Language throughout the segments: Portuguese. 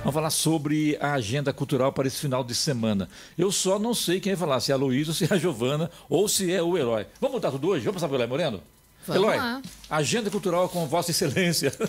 Vamos falar sobre a agenda cultural para esse final de semana. Eu só não sei quem vai falar, se é a Luísa, se é a Giovana ou se é o herói. Vamos mudar tudo hoje? Vamos passar pelo Léo Moreno? Vamos Eloy, lá. agenda cultural com Vossa Excelência.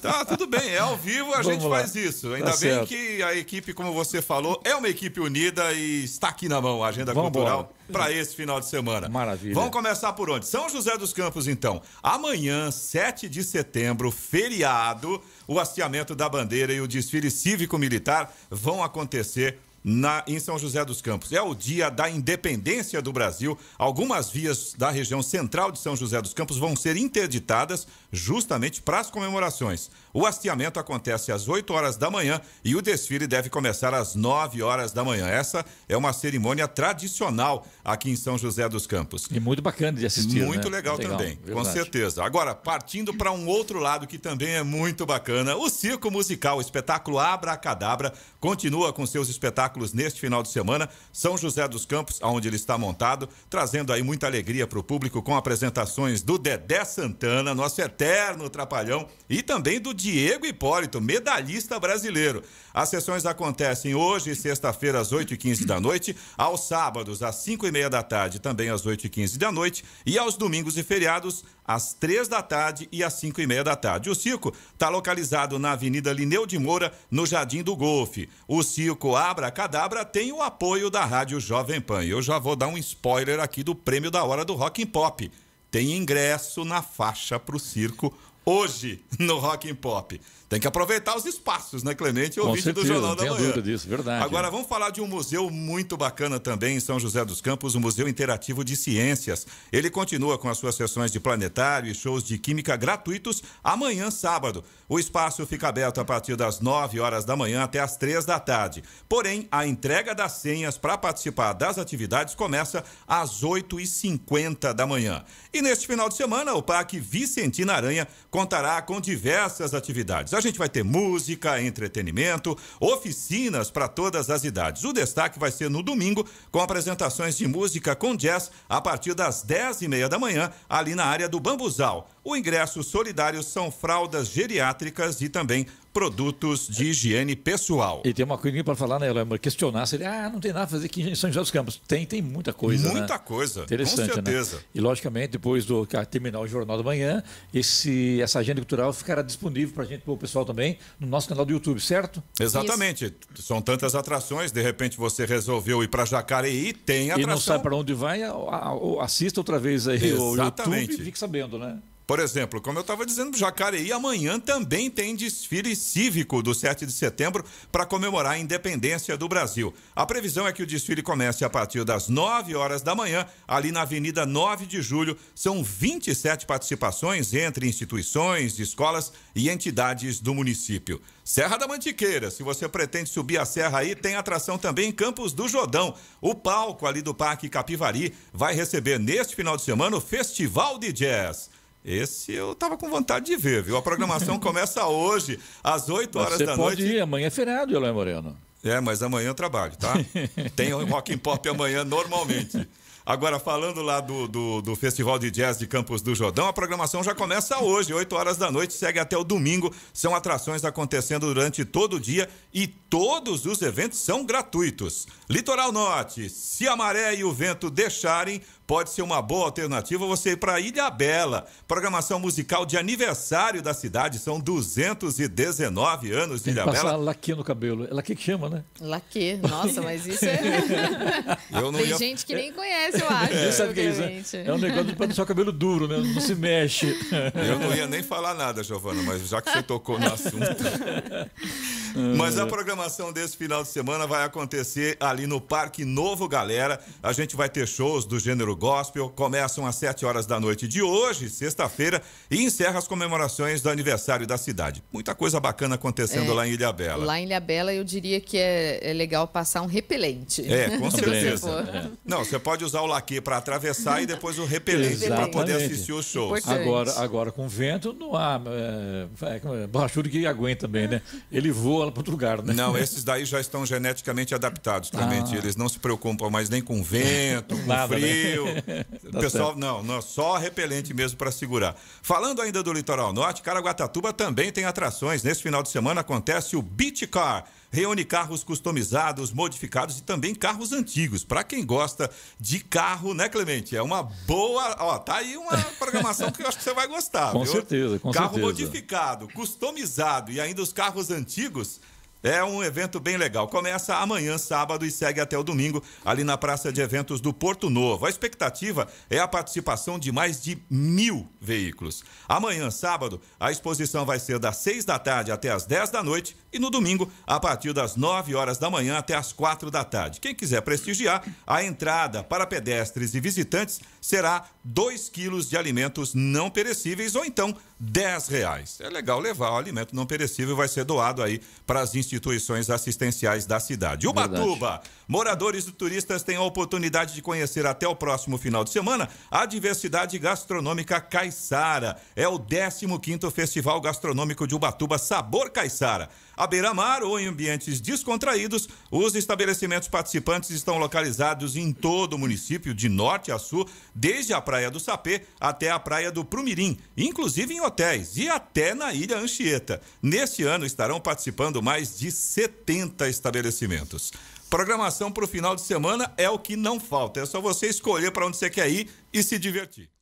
Tá, tudo bem, é ao vivo, a Vamos gente lá. faz isso. Ainda tá bem certo. que a equipe, como você falou, é uma equipe unida e está aqui na mão a agenda Vamos cultural para esse final de semana. Maravilha. Vamos começar por onde? São José dos Campos, então. Amanhã, 7 de setembro, feriado, o hasteamento da bandeira e o desfile cívico-militar vão acontecer na, em São José dos Campos. É o dia da independência do Brasil. Algumas vias da região central de São José dos Campos vão ser interditadas justamente para as comemorações. O hasteamento acontece às 8 horas da manhã e o desfile deve começar às 9 horas da manhã. Essa é uma cerimônia tradicional aqui em São José dos Campos. E muito bacana de assistir. Né? Muito né? legal, legal, também, verdade. com certeza. Agora, partindo para um outro lado que também é muito bacana, o circo musical, o espetáculo Abra Cadabra, continua com seus espetáculos espetáculos neste final de semana. São José dos Campos, onde ele está montado, trazendo aí muita alegria para o público com apresentações do Dedé Santana, nosso eterno trapalhão, e também do Diego Hipólito, medalhista brasileiro. As sessões acontecem hoje, sexta-feira, às 8h15 da noite, aos sábados, às 5h30 da tarde, também às 8h15 da noite, e aos domingos e feriados, às 3 da tarde e às 5 e meia da tarde. O circo está localizado na Avenida Lineu de Moura, no Jardim do Golfe. O circo Abra Cadabra tem o apoio da Rádio Jovem Pan. E eu já vou dar um spoiler aqui do prêmio da hora do Rock and Pop. Tem ingresso na faixa para o circo hoje no Rock and Pop. Tem que aproveitar os espaços, né, Clemente? Ouvinte certeza, do Jornal da Manhã. dúvida disso, verdade. Agora, vamos falar de um museu muito bacana também em São José dos Campos, o Museu Interativo de Ciências. Ele continua com as suas sessões de planetário e shows de química gratuitos amanhã, sábado. O espaço fica aberto a partir das 9 horas da manhã até as 3 da tarde. Porém, a entrega das senhas para participar das atividades começa às 8h50 da manhã. E neste final de semana, o Parque Vicentina Aranha contará com diversas atividades. A gente vai ter música, entretenimento, oficinas para todas as idades. O destaque vai ser no domingo, com apresentações de música com jazz a partir das 10 e meia da manhã, ali na área do Bambuzal. O ingresso solidário são fraldas geriátricas e também produtos de higiene pessoal. E tem uma coisa para falar, né, Eloy? Questionar se ele, ah, não tem nada a fazer aqui em São José dos Campos. Tem, tem muita coisa. Né? Muita né? coisa, Interessante, com certeza. Né? E, logicamente, depois do terminar o Jornal da Manhã, esse, essa agenda cultural ficará disponível para a gente, para o pessoal também, no nosso canal do YouTube, certo? Exatamente. Isso. São tantas atrações, de repente você resolveu ir para Jacareí, tem atração. E não sabe para onde vai, assista outra vez aí Exatamente. o YouTube e fique sabendo, né? Por exemplo, como eu estava dizendo, Jacareí amanhã também tem desfile cívico do 7 de setembro para comemorar a independência do Brasil. A previsão é que o desfile comece a partir das 9 horas da manhã, ali na Avenida 9 de Julho. São 27 participações entre instituições, escolas e entidades do município. Serra da Mantiqueira, se você pretende subir a serra aí, tem atração também em Campos do Jordão. O palco ali do Parque Capivari vai receber neste final de semana o Festival de Jazz. Esse eu tava com vontade de ver, viu? A programação começa hoje, às 8 horas da noite. Você pode ir, amanhã é feriado, Eloy Moreno. É, mas amanhã eu trabalho, tá? Tem o Rock and Pop amanhã normalmente. Agora, falando lá do, do, do, Festival de Jazz de Campos do Jordão, a programação já começa hoje, 8 horas da noite, segue até o domingo. São atrações acontecendo durante todo o dia e todos os eventos são gratuitos. Litoral Norte, se a maré e o vento deixarem, pode ser uma boa alternativa você ir para Ilha Bela. Programação musical de aniversário da cidade, são 219 anos de Tem Ilha Bela. laque no cabelo, é laque que chama, né? Laque, nossa, mas isso é. Eu não Tem ia... gente que nem conhece eu acho. É, sabe que é, isso, né? é um negócio para deixar o cabelo duro, né? Não se mexe. Eu não ia nem falar nada, Giovana, mas já que você tocou no assunto, É. Mas a programação desse final de semana vai acontecer ali no Parque Novo Galera. A gente vai ter shows do gênero gospel. Começam às 7 horas da noite de hoje, sexta-feira, e encerra as comemorações do aniversário da cidade. Muita coisa bacana acontecendo é, lá em Ilha Bela. Lá em Ilha Bela, eu diria que é, é legal passar um repelente. É, com certeza. É. Não, você pode usar o laque para atravessar e depois o repelente para poder assistir os shows. Agora, agora com vento, não há. É, é, é que aguenta bem, né? Ele voa bola para outro lugar, né? Não, esses daí já estão geneticamente adaptados, ah. Clemente. Ah. Eles não se preocupam mais nem com vento, com Nada, né? frio. Né? Pessoal, certo. não, não, só repelente mesmo para segurar. Falando ainda do litoral norte, Caraguatatuba também tem atrações. Nesse final de semana acontece o Beach Car reúne carros customizados, modificados e também carros antigos. Para quem gosta de carro, né, Clemente? É uma boa. Ó, tá aí uma programação que eu acho que você vai gostar. com viu? certeza, com carro certeza. Carro modificado, customizado e ainda os carros antigos. É um evento bem legal. Começa amanhã, sábado, e segue até o domingo, ali na Praça de Eventos do Porto Novo. A expectativa é a participação de mais de mil veículos. Amanhã, sábado, a exposição vai ser das seis da tarde até as dez da noite e no domingo, a partir das nove horas da manhã até as quatro da tarde. Quem quiser prestigiar, a entrada para pedestres e visitantes será dois quilos de alimentos não perecíveis ou então dez reais. É legal levar o alimento não perecível, vai ser doado aí para as instituições instituições assistenciais da cidade. Ubatuba, moradores e turistas têm a oportunidade de conhecer até o próximo final de semana a diversidade gastronômica caiçara. É o 15º Festival Gastronômico de Ubatuba Sabor Caiçara. À beira-mar ou em ambientes descontraídos, os estabelecimentos participantes estão localizados em todo o município, de norte a sul, desde a Praia do Sapê até a Praia do Prumirim, inclusive em hotéis e até na Ilha Anchieta. Neste ano estarão participando mais de 70 estabelecimentos. Programação para o final de semana é o que não falta. É só você escolher para onde você quer ir e se divertir.